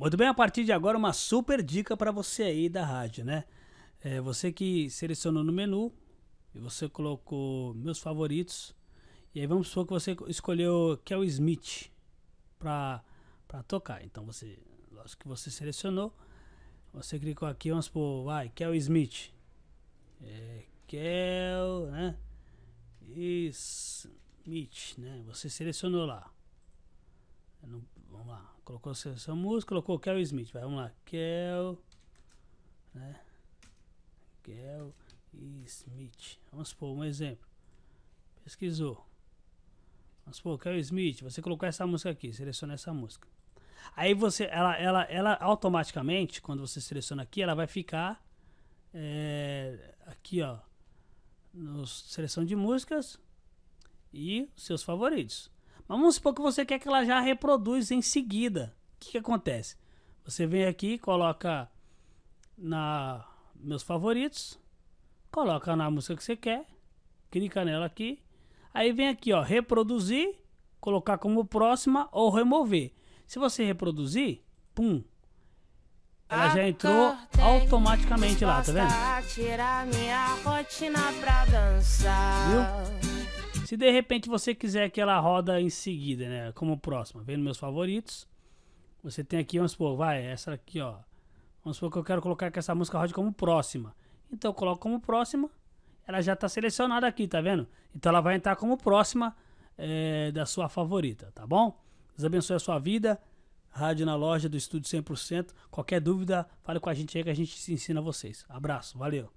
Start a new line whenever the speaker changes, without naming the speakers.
Muito bem, a partir de agora uma super dica para você aí da rádio, né? É você que selecionou no menu e você colocou meus favoritos. E aí vamos supor que você escolheu Kel Smith para tocar. Então você, lógico que você selecionou, você clicou aqui, vamos supor, vai, Kel Smith. É, Kel, né? Smith, né? Você selecionou lá no, vamos lá, colocou essa, essa música, colocou Kel Smith, vai, vamos lá, Kel, né, Kel Smith, vamos supor, um exemplo, pesquisou, vamos supor, Kel Smith, você colocou essa música aqui, seleciona essa música, aí você, ela, ela, ela automaticamente, quando você seleciona aqui, ela vai ficar, é, aqui, ó, no seleção de músicas e seus favoritos. Vamos supor que você quer que ela já reproduza em seguida. O que, que acontece? Você vem aqui, coloca na meus favoritos, coloca na música que você quer, clica nela aqui, aí vem aqui, ó, reproduzir, colocar como próxima ou remover. Se você reproduzir, pum, ela já entrou automaticamente lá, tá vendo? Viu? Se de repente você quiser que ela roda em seguida, né? Como próxima, vendo meus favoritos. Você tem aqui, vamos supor, vai, essa aqui, ó. Vamos supor que eu quero colocar que essa música rode como próxima. Então eu coloco como próxima. Ela já está selecionada aqui, tá vendo? Então ela vai entrar como próxima é, da sua favorita, tá bom? Deus abençoe a sua vida. Rádio na loja do Estúdio 100%. Qualquer dúvida, fale com a gente aí que a gente se ensina a vocês. Abraço, valeu.